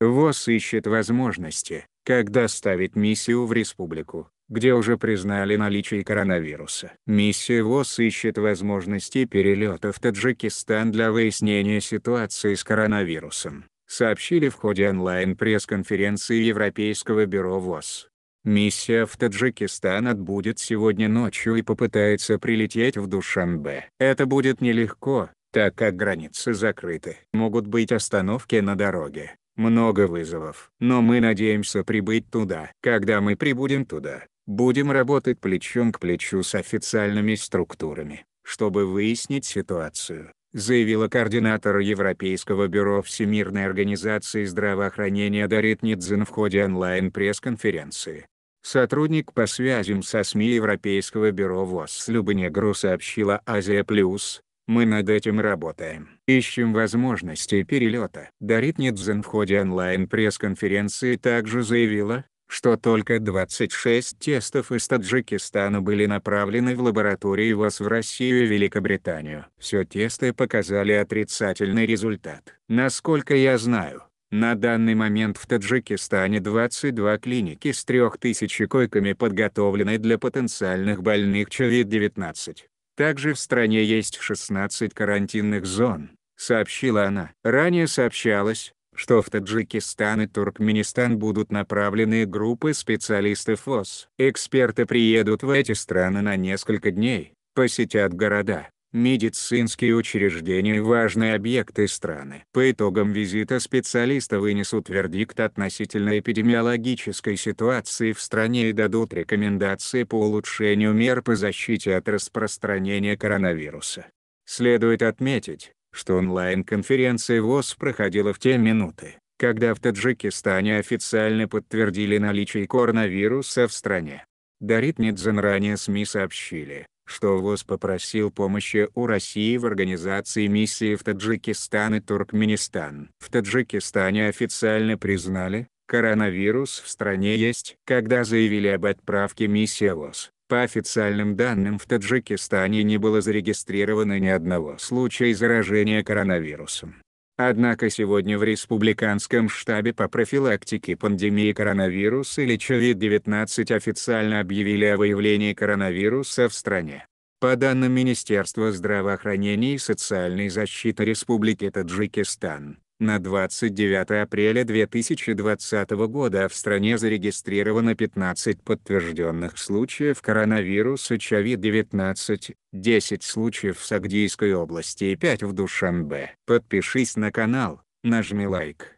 ВОЗ ищет возможности, как доставить миссию в республику, где уже признали наличие коронавируса. Миссия ВОЗ ищет возможности перелета в Таджикистан для выяснения ситуации с коронавирусом, сообщили в ходе онлайн-пресс-конференции Европейского бюро ВОЗ. Миссия в Таджикистан отбудет сегодня ночью и попытается прилететь в Душанбе. Это будет нелегко, так как границы закрыты. Могут быть остановки на дороге. Много вызовов. Но мы надеемся прибыть туда. Когда мы прибудем туда, будем работать плечом к плечу с официальными структурами, чтобы выяснить ситуацию заявила координатор Европейского бюро Всемирной организации здравоохранения Дарит Нидзин в ходе онлайн-пресс-конференции. Сотрудник по связям со СМИ Европейского бюро ВОЗ Любонегру сообщила «Азия Плюс», мы над этим работаем. Ищем возможности перелета. Дарит Нидзен в ходе онлайн-пресс-конференции также заявила, что только 26 тестов из Таджикистана были направлены в лаборатории ВОЗ в Россию и Великобританию. Все тесты показали отрицательный результат. Насколько я знаю, на данный момент в Таджикистане 22 клиники с 3000 койками подготовлены для потенциальных больных COVID-19. Также в стране есть 16 карантинных зон, сообщила она. Ранее сообщалось, что в Таджикистан и Туркменистан будут направлены группы специалистов ВОЗ. Эксперты приедут в эти страны на несколько дней, посетят города, медицинские учреждения и важные объекты страны. По итогам визита специалисты вынесут вердикт относительно эпидемиологической ситуации в стране и дадут рекомендации по улучшению мер по защите от распространения коронавируса. Следует отметить, что онлайн-конференция ВОЗ проходила в те минуты, когда в Таджикистане официально подтвердили наличие коронавируса в стране. Дарит Нидзен ранее СМИ сообщили, что ВОЗ попросил помощи у России в организации миссии в Таджикистан и Туркменистан. В Таджикистане официально признали, коронавирус в стране есть. Когда заявили об отправке миссии ВОЗ, по официальным данным в Таджикистане не было зарегистрировано ни одного случая заражения коронавирусом. Однако сегодня в республиканском штабе по профилактике пандемии коронавируса или COVID-19 официально объявили о выявлении коронавируса в стране. По данным Министерства здравоохранения и социальной защиты Республики Таджикистан, на 29 апреля 2020 года в стране зарегистрировано 15 подтвержденных случаев коронавируса чави 19 10 случаев в Сагдийской области и 5 в Душанбе. Подпишись на канал, нажми лайк.